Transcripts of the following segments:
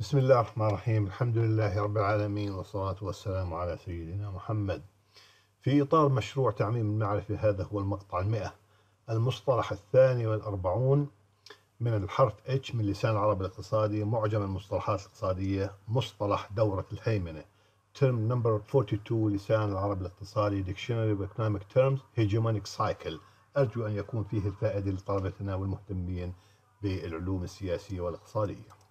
بسم الله الرحمن الرحيم الحمد لله رب العالمين والصلاة والسلام على سيدنا محمد في إطار مشروع تعميم المعرفة هذا هو المقطع المئة المصطلح الثاني والأربعون من الحرف H من لسان العرب الاقتصادي معجم المصطلحات الاقتصادية مصطلح دورة الهيمنة term number 42 لسان العرب الاقتصادي dictionary of economic terms hegemonic cycle أرجو أن يكون فيه الفائدة لطلبتنا والمهتمين بالعلوم السياسية والاقتصادية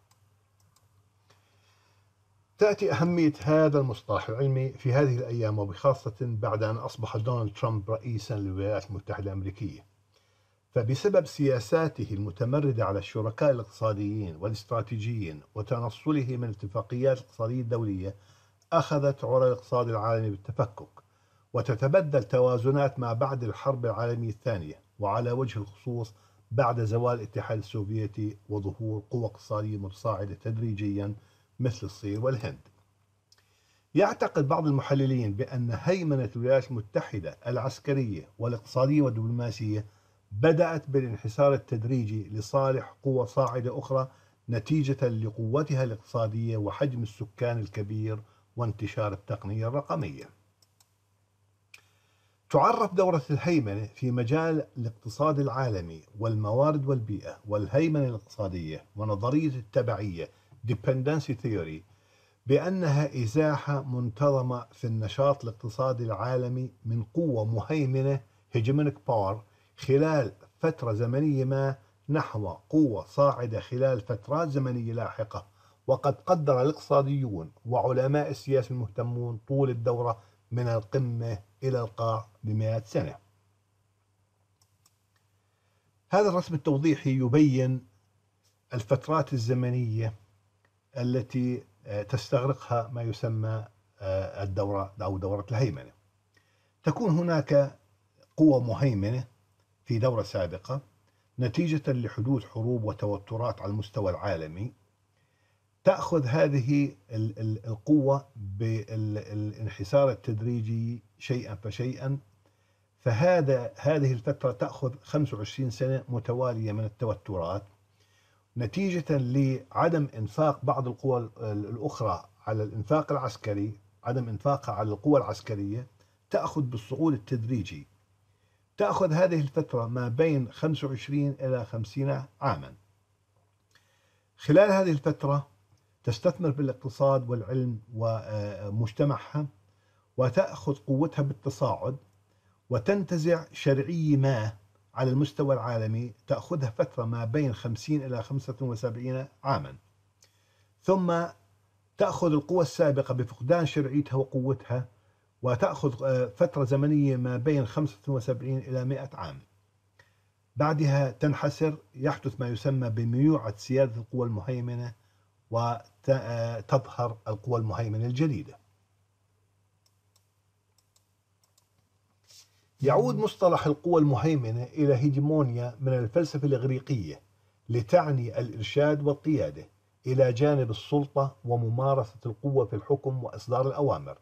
تأتي أهمية هذا المصطلح العلمي في هذه الأيام وبخاصة بعد أن أصبح دونالد ترامب رئيسا للولايات المتحدة الأمريكية فبسبب سياساته المتمردة على الشركاء الاقتصاديين والاستراتيجيين وتنصله من اتفاقيات الاقتصادية الدولية أخذت عرى الاقتصاد العالمي بالتفكك وتتبدل توازنات ما بعد الحرب العالمية الثانية وعلى وجه الخصوص بعد زوال الاتحاد السوفيتي وظهور قوى اقتصادية متصاعدة تدريجياً مثل الصين والهند يعتقد بعض المحللين بأن هيمنة الولايات المتحدة العسكرية والاقتصادية والدبلوماسية بدأت بالانحسار التدريجي لصالح قوى صاعدة أخرى نتيجة لقوتها الاقتصادية وحجم السكان الكبير وانتشار التقنية الرقمية. تعرف دورة الهيمنة في مجال الاقتصاد العالمي والموارد والبيئة والهيمنة الاقتصادية ونظرية التبعية dependency theory بأنها إزاحة منتظمة في النشاط الاقتصادي العالمي من قوة مهيمنة hegemonic power خلال فترة زمنية ما نحو قوة صاعدة خلال فترات زمنية لاحقة وقد قدر الاقتصاديون وعلماء السياسة المهتمون طول الدورة من القمة إلى القاع بمئات سنة هذا الرسم التوضيحي يبين الفترات الزمنية التي آه، تستغرقها ما يسمى آه، الدورة أو دورة الهيمنة تكون هناك قوة مهيمنة في دورة سابقة نتيجة لحدوث حروب وتوترات على المستوى العالمي تأخذ هذه القوة بالانحسار التدريجي شيئا فشيئا فهذا هذه الفترة تأخذ 25 سنة متوالية من التوترات نتيجة لعدم إنفاق بعض القوى الأخرى على الإنفاق العسكري عدم إنفاقها على القوى العسكرية تأخذ بالصعود التدريجي تأخذ هذه الفترة ما بين 25 إلى 50 عاما خلال هذه الفترة تستثمر بالاقتصاد والعلم ومجتمعها وتأخذ قوتها بالتصاعد وتنتزع شرعية ما على المستوى العالمي تأخذها فترة ما بين 50 إلى 75 عاما ثم تأخذ القوى السابقة بفقدان شرعيتها وقوتها وتأخذ آه، فترة زمنية ما بين 75 إلى 100 عام بعدها تنحسر يحدث ما يسمى بميوعة سيادة القوى المهيمنة وتظهر آه، القوى المهيمنة الجديدة يعود مصطلح القوى المهيمنة إلى هيجمونيا من الفلسفة الإغريقية لتعني الإرشاد والقيادة إلى جانب السلطة وممارسة القوة في الحكم وإصدار الأوامر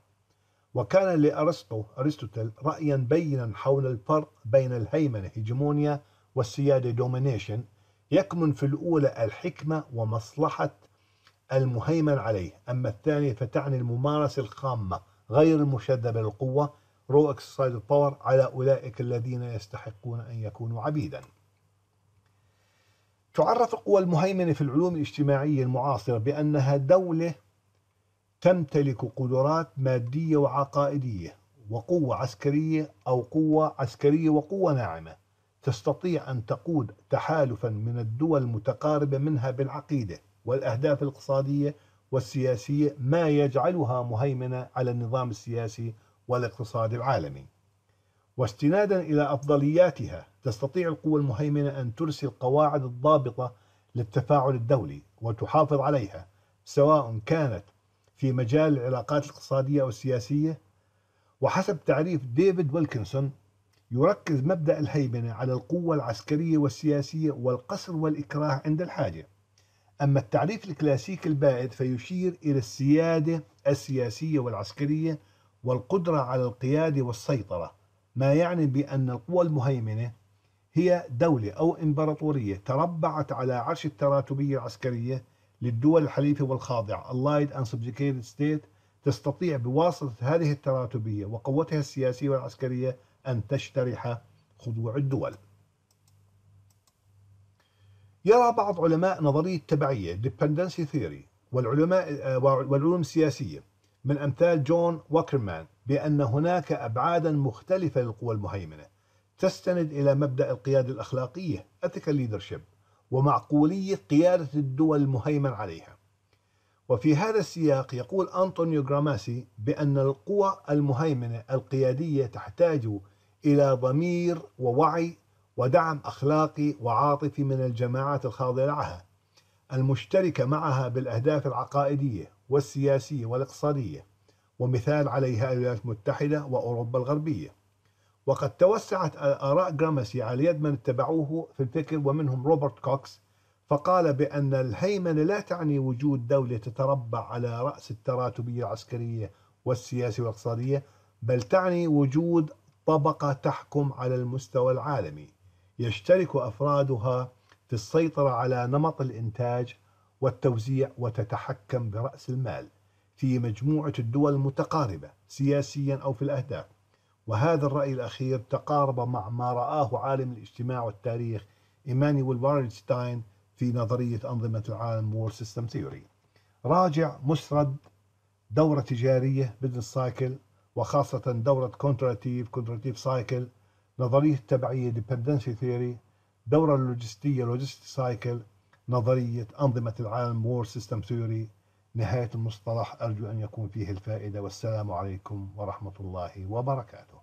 وكان لأرسطو أرسطوتل رأيا بينا حول الفرق بين الهيمنة هيجمونيا والسيادة دومينيشن يكمن في الأولى الحكمة ومصلحة المهيمن عليه أما الثانية فتعني الممارسة الخامة غير المشددة بالقوة رو اكسسايز اوف باور على اولئك الذين يستحقون ان يكونوا عبيدا. تعرف القوى المهيمنه في العلوم الاجتماعيه المعاصره بانها دوله تمتلك قدرات ماديه وعقائديه وقوه عسكريه او قوه عسكريه وقوه ناعمه تستطيع ان تقود تحالفا من الدول المتقاربه منها بالعقيده والاهداف الاقتصاديه والسياسيه ما يجعلها مهيمنه على النظام السياسي والاقتصاد العالمي واستنادا إلى أفضلياتها تستطيع القوى المهيمنة أن ترسل قواعد الضابطة للتفاعل الدولي وتحافظ عليها سواء كانت في مجال العلاقات الاقتصادية أو السياسية وحسب تعريف ديفيد ويلكنسون يركز مبدأ الهيمنة على القوة العسكرية والسياسية والقصر والإكراه عند الحاجة أما التعريف الكلاسيكي البائد فيشير إلى السيادة السياسية والعسكرية والقدرة على القيادة والسيطرة ما يعني بأن القوى المهيمنة هي دولة أو إمبراطورية تربعت على عرش التراتبية العسكرية للدول الحليفة والخاضعة Allied and Subjugated State تستطيع بواسطة هذه التراتبية وقوتها السياسية والعسكرية أن تجترح خضوع الدول يرى بعض علماء نظرية التبعية Dependency Theory والعلماء آه، والعلوم السياسية من أمثال جون وكرمان بأن هناك أبعادا مختلفة للقوى المهيمنة تستند إلى مبدأ القيادة الأخلاقية ethical leadership ومعقولية قيادة الدول المهيمن عليها وفي هذا السياق يقول أنطونيو جراماسي بأن القوى المهيمنة القيادية تحتاج إلى ضمير ووعي ودعم أخلاقي وعاطفي من الجماعات الخاضعة لها المشتركة معها بالأهداف العقائدية والسياسية والاقتصادية ومثال عليها الولايات المتحدة وأوروبا الغربية وقد توسعت آراء جرامسي على يد من اتبعوه في الفكر ومنهم روبرت كوكس فقال بأن الهيمنة لا تعني وجود دولة تتربع على رأس التراتبية العسكرية والسياسية والاقتصادية بل تعني وجود طبقة تحكم على المستوى العالمي يشترك أفرادها في السيطرة على نمط الإنتاج والتوزيع وتتحكم برأس المال في مجموعة الدول المتقاربة سياسيا أو في الأهداف وهذا الرأي الأخير تقارب مع ما رآه عالم الاجتماع والتاريخ إيمانويل وارنشتاين في نظرية أنظمة العالم وور سيستم ثيوري راجع مسرد دورة تجارية بزنس سايكل وخاصة دورة كونتراتيف كونتراتيف سايكل نظرية التبعية ديبندنسي ثيوري دورة اللوجستيه لوجستي سايكل نظرية أنظمة العالم War System Theory نهاية المصطلح أرجو أن يكون فيه الفائدة والسلام عليكم ورحمة الله وبركاته